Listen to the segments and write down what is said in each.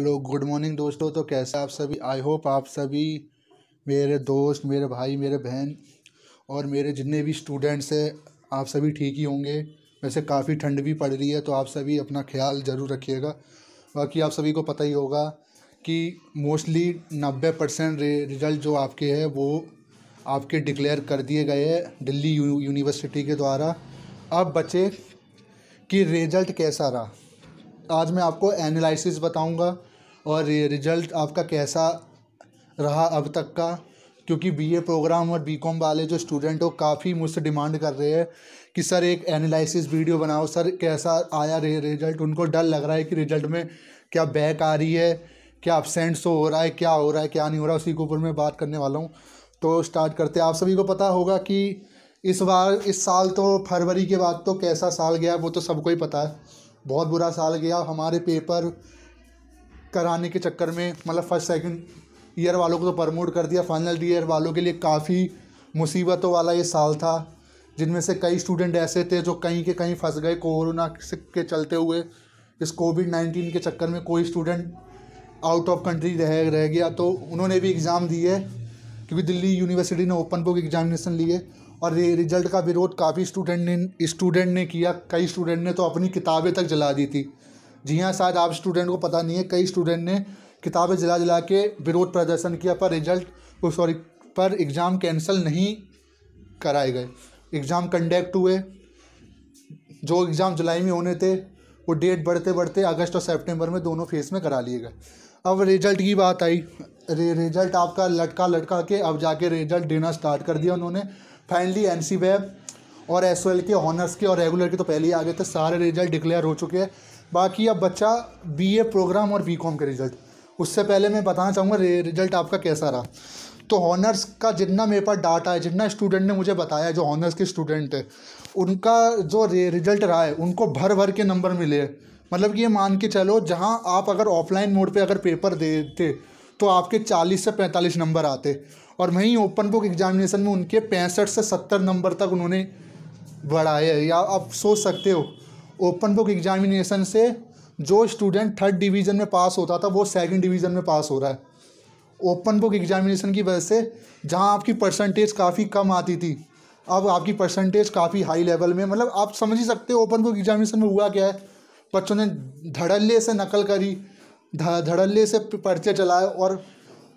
hello good morning दोस्तों तो कैसे आप सभी आई होप आप सभी मेरे दोस्त मेरे भाई मेरे बहन और मेरे जितने भी स्टूडेंट्स हैं आप सभी ठीक ही होंगे वैसे काफ़ी ठंड भी पड़ रही है तो आप सभी अपना ख्याल ज़रूर रखिएगा बाकी आप सभी को पता ही होगा कि मोस्टली नब्बे परसेंट रिज़ल्ट जो आपके है वो आपके डिक्लेयर कर दिए गए हैं दिल्ली यू, यूनिवर्सिटी के द्वारा अब बचे कि रिज़ल्ट कैसा रहा आज मैं आपको एनालिसिस बताऊंगा और रिजल्ट आपका कैसा रहा अब तक का क्योंकि बीए प्रोग्राम और बीकॉम वाले जो स्टूडेंट हो काफ़ी मुझसे डिमांड कर रहे हैं कि सर एक एनालिसिस वीडियो बनाओ सर कैसा आया रे रिजल्ट उनको डर लग रहा है कि रिजल्ट में क्या बैक आ रही है क्या अपसेंट सो हो रहा है क्या हो रहा है क्या नहीं हो रहा है उसी के ऊपर मैं बात करने वाला हूँ तो स्टार्ट करते हैं आप सभी को पता होगा कि इस बार इस साल तो फरवरी के बाद तो कैसा साल गया वो तो सबको ही पता है बहुत बुरा साल गया हमारे पेपर कराने के चक्कर में मतलब फर्स्ट सेकंड ईयर वालों को तो प्रमोट कर दिया फाइनल ईयर वालों के लिए काफ़ी मुसीबतों वाला ये साल था जिनमें से कई स्टूडेंट ऐसे थे जो कहीं के कहीं फंस गए कोरोना के चलते हुए इस कोविड नाइन्टीन के चक्कर में कोई स्टूडेंट आउट ऑफ कंट्री रह रह गया तो उन्होंने भी एग्ज़ाम दिए क्योंकि दिल्ली यूनिवर्सिटी ने ओपन बुक एग्जामिनेशन लिए और ये रिजल्ट का विरोध काफ़ी स्टूडेंट ने स्टूडेंट ने किया कई स्टूडेंट ने तो अपनी किताबें तक जला दी थी जी हाँ शायद आप स्टूडेंट को पता नहीं है कई स्टूडेंट ने किताबें जला जला के विरोध प्रदर्शन किया पर रिजल्ट सॉरी पर एग्ज़ाम कैंसिल नहीं कराए गए एग्ज़ाम कंडक्ट हुए जो एग्ज़ाम जुलाई में होने थे वो डेट बढ़ते बढ़ते अगस्त और सेप्टेम्बर में दोनों फेज़ में करा लिए गए अब रिजल्ट की बात आई रे, रिजल्ट आपका लटका लटका के अब जाके रिजल्ट देना स्टार्ट कर दिया उन्होंने फाइनली एन सी वेब और एस के ऑनर्स के और रेगुलर के तो पहले ही आ गए थे सारे रिजल्ट डिक्लेयर हो चुके हैं बाकी अब बच्चा बी ए प्रोग्राम और बी कॉम के रिज़ल्ट उससे पहले मैं बताना चाहूँगा रिज़ल्ट आपका कैसा रहा तो हॉनर्स का जितना मेरे पास डाटा है जितना स्टूडेंट ने मुझे बताया जो हॉनर्स के स्टूडेंट है उनका जो रिज़ल्ट रहा है उनको भर भर के नंबर मिले मतलब कि ये मान के चलो जहाँ आप अगर ऑफलाइन मोड पे अगर पेपर देते तो आपके 40 से 45 नंबर आते और वहीं ओपन बुक एग्जामिनेशन में उनके पैंसठ से सत्तर नंबर तक उन्होंने बढ़ाए या आप सोच सकते हो ओपन बुक एग्जामिनेशन से जो स्टूडेंट थर्ड डिवीज़न में पास होता था वो सेकंड डिवीज़न में पास हो रहा है ओपन बुक एग्जामिनेशन की वजह से जहाँ आपकी परसेंटेज काफ़ी कम आती थी अब आपकी परसेंटेज काफ़ी हाई लेवल में मतलब आप समझ ही सकते हो ओपन बुक एग्जामिनेशन में हुआ क्या है बच्चों ने धड़ल्ले से नकल करी धड़ल्ले से पर्चे चलाए और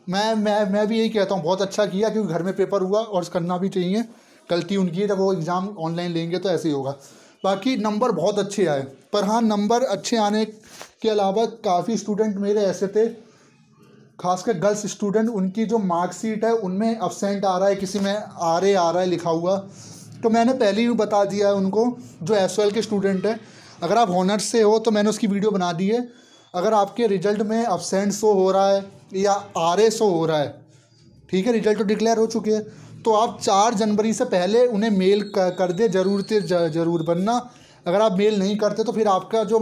मैं मैं मैं भी यही कहता हूँ बहुत अच्छा किया क्योंकि घर में पेपर हुआ और करना भी चाहिए गलती उनकी है जब वो एग्ज़ाम ऑनलाइन लेंगे तो ऐसे ही होगा बाकी नंबर बहुत अच्छे आए पर हाँ नंबर अच्छे आने के अलावा काफ़ी स्टूडेंट मेरे ऐसे थे खासकर गर्ल्स स्टूडेंट उनकी जो मार्कशीट है उनमें अब्सेंट आ रहा है किसी में आ रहे आ रहा है लिखा हुआ तो मैंने पहले ही बता दिया है उनको जो एस के स्टूडेंट हैं अगर आप हॉनर्स से हो तो मैंने उसकी वीडियो बना दी है अगर आपके रिजल्ट में अपसेंट शो हो रहा है या आर ए शो हो रहा है ठीक है रिजल्ट तो डिक्लेयर हो चुके हैं तो आप चार जनवरी से पहले उन्हें मेल कर दे से ज़रूर बनना अगर आप मेल नहीं करते तो फिर आपका जो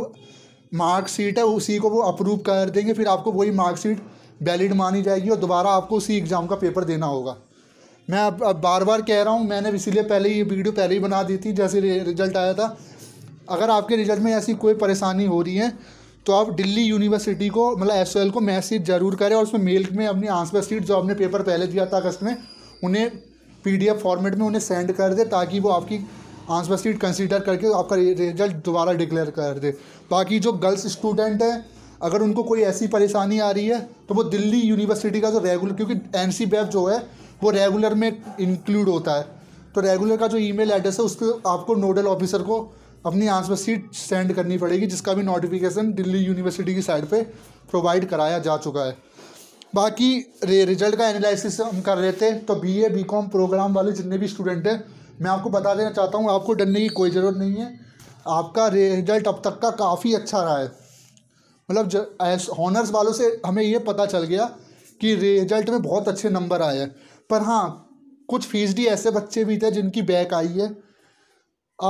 मार्कशीट है उसी को वो अप्रूव कर देंगे फिर आपको वही मार्कशीट वैलिड मानी जाएगी और दोबारा आपको उसी एग्ज़ाम का पेपर देना होगा मैं अब, अब बार बार कह रहा हूँ मैंने इसीलिए पहले ये वीडियो पहले ही बना दी थी जैसे रिजल्ट आया था अगर आपके रिजल्ट में ऐसी कोई परेशानी हो रही है तो आप दिल्ली यूनिवर्सिटी को मतलब एस को मैसेज ज़रूर करें और उसमें मेल में अपनी आंसर सीट जो आपने पेपर पहले दिया था अगस्त में उन्हें पीडीएफ फॉर्मेट में उन्हें सेंड कर दे ताकि वो आपकी आंसर सीट कंसीडर करके आपका रिजल्ट दोबारा डिक्लेयर कर दे बाकी जो गर्ल्स स्टूडेंट हैं अगर उनको कोई ऐसी परेशानी आ रही है तो वो दिल्ली यूनिवर्सिटी का जो रेगुलर क्योंकि एन जो है वो रेगुलर में इंक्लूड होता है तो रेगुलर का जो ईमेल एड्रेस है उस पर आपको नोडल ऑफिसर को अपनी आंसर सीट सेंड करनी पड़ेगी जिसका भी नोटिफिकेशन दिल्ली यूनिवर्सिटी की साइड पे प्रोवाइड कराया जा चुका है बाकी रे, रिजल्ट का एनालिसिस हम कर रहे थे तो B A B com programme वाले जितने भी स्टूडेंट हैं मैं आपको बता देना चाहता हूँ आपको डरने की कोई ज़रूरत नहीं है आपका रिजल्ट अब तक का काफ़ी अच्छा रहा है मतलब हॉनर्स वालों से हमें ये पता चल गया कि रिजल्ट में बहुत अच्छे नंबर आए हैं पर हाँ कुछ फीसडी ऐसे बच्चे भी थे जिनकी बैक आई है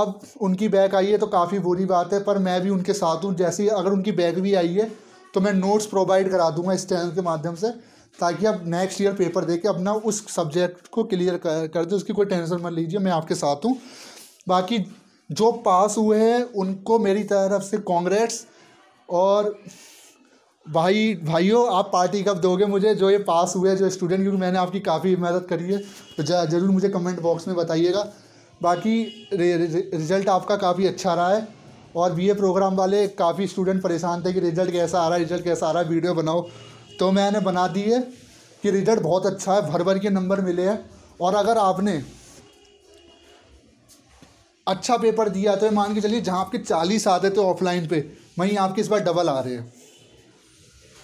अब उनकी बैक आई है तो काफ़ी बुरी बात है पर मैं भी उनके साथ हूँ जैसे अगर उनकी बैक भी आई है तो मैं नोट्स प्रोवाइड करा दूंगा इस चैनल के माध्यम से ताकि आप नेक्स्ट ईयर पेपर दे के अपना उस सब्जेक्ट को क्लियर कर, कर दें उसकी कोई टेंशन मत लीजिए मैं आपके साथ हूँ बाकी जो पास हुए हैं उनको मेरी तरफ से कांग्रेस और भाई भाइयों आप पार्टी कब दोगे मुझे जो ये पास हुए जो स्टूडेंट क्योंकि मैंने आपकी काफ़ी मदद करी है तो ज़रूर मुझे कमेंट बॉक्स में बताइएगा बाकी रिजल्ट आपका काफ़ी अच्छा रहा है और बीए प्रोग्राम वाले काफ़ी स्टूडेंट परेशान थे कि रिजल्ट कैसा आ रहा है रिजल्ट कैसा आ रहा है वीडियो बनाओ तो मैंने बना दी है कि रिजल्ट बहुत अच्छा है भर भर के नंबर मिले हैं और अगर आपने अच्छा पेपर दिया तो मान के चलिए जहाँ आपके चालीस आते थे ऑफलाइन पे वहीं आपके इस बार डबल आ रहे हैं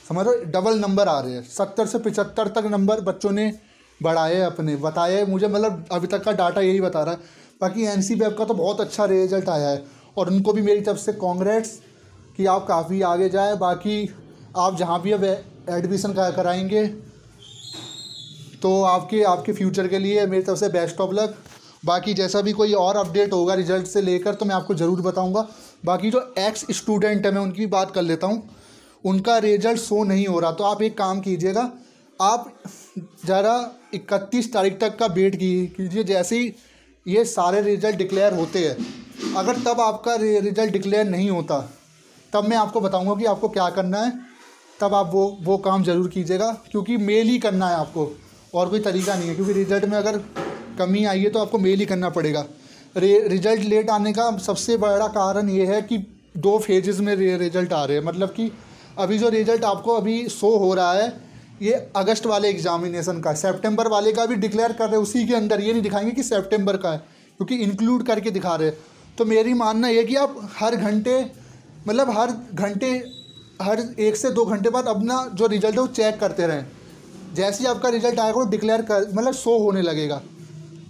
समझ डबल नंबर आ रहे हैं सत्तर से पचहत्तर तक नंबर बच्चों ने बढ़ाए अपने बताए मुझे मतलब अभी तक का डाटा यही बता रहा है बाकी एन सी का तो बहुत अच्छा रिजल्ट आया है और उनको भी मेरी तरफ से कॉन्ग्रेट्स कि आप काफ़ी आगे जाए बाकी आप जहाँ भी अब एडमिशन कराएंगे तो आपके आपके फ्यूचर के लिए मेरी तरफ से बेस्ट ऑफ लक बाकी जैसा भी कोई और अपडेट होगा रिजल्ट से लेकर तो मैं आपको ज़रूर बताऊंगा बाकी जो एक्स स्टूडेंट है मैं उनकी भी बात कर लेता हूँ उनका रिजल्ट शो नहीं हो रहा तो आप एक काम कीजिएगा आप ज़रा इकतीस तारीख तक का वेट कीजिए जैसे ही ये सारे रिजल्ट डिक्लेयर होते हैं अगर तब आपका रिजल्ट डिक्लेयर नहीं होता तब मैं आपको बताऊंगा कि आपको क्या करना है तब आप वो वो काम ज़रूर कीजिएगा क्योंकि मेल ही करना है आपको और कोई तरीका नहीं है क्योंकि रिजल्ट में अगर कमी आई है तो आपको मेल ही करना पड़ेगा रिजल्ट लेट आने का सबसे बड़ा कारण ये है कि दो फेजेस में रिजल्ट आ रहे हैं मतलब कि अभी जो रिजल्ट आपको अभी शो हो रहा है ये अगस्त वाले एग्जामिनेशन का सेप्टेम्बर वाले का भी डिक्लेयर कर रहे हैं उसी के अंदर ये नहीं दिखाएंगे कि सेप्टेम्बर का है क्योंकि इंक्लूड करके दिखा रहे हैं तो मेरी मानना यह कि आप हर घंटे मतलब हर घंटे हर एक से दो घंटे बाद अपना जो रिजल्ट है वो चेक करते रहें जैसे ही आपका रिजल्ट आएगा वो डिक्लेयर कर मतलब शो होने लगेगा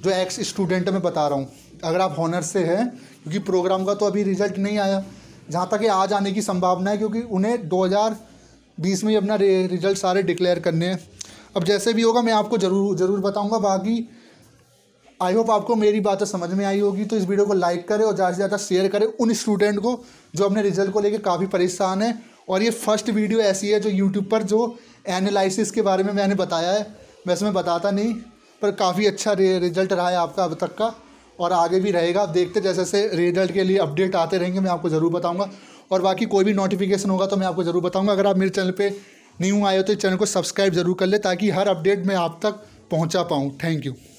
जो एक्स स्टूडेंट मैं बता रहा हूँ अगर आप हॉनर से हैं क्योंकि प्रोग्राम का तो अभी रिजल्ट नहीं आया जहाँ तक आज आने की संभावना है क्योंकि उन्हें 2020 में ही अपना रिजल्ट सारे डिक्लेयर करने हैं अब जैसे भी होगा मैं आपको ज़रूर ज़रूर बताऊँगा बाकी आई होप आपको मेरी बातें तो समझ में आई होगी तो इस वीडियो को लाइक करें और ज़्यादा से ज़्यादा शेयर करें उन स्टूडेंट को जो अपने रिजल्ट को लेकर काफ़ी परेशान है और ये फर्स्ट वीडियो ऐसी है जो यूट्यूब पर जो एनालिसिस के बारे में मैंने बताया है वैसे मैं बताता नहीं पर काफ़ी अच्छा रिजल्ट रहा है आपका अब तक का और आगे भी रहेगा आप देखते जैसे जैसे रिजल्ट के लिए अपडेट आते रहेंगे मैं आपको ज़रूर बताऊँगा और बाकी कोई भी नोटिफिकेशन होगा तो मैं आपको ज़रूर बताऊँगा अगर आप मेरे चैनल पर न्यू आए हो तो इस चैनल को सब्सक्राइब ज़रूर कर ले ताकि हर अपडेट मैं आप तक पहुँचा पाऊँ थैंक यू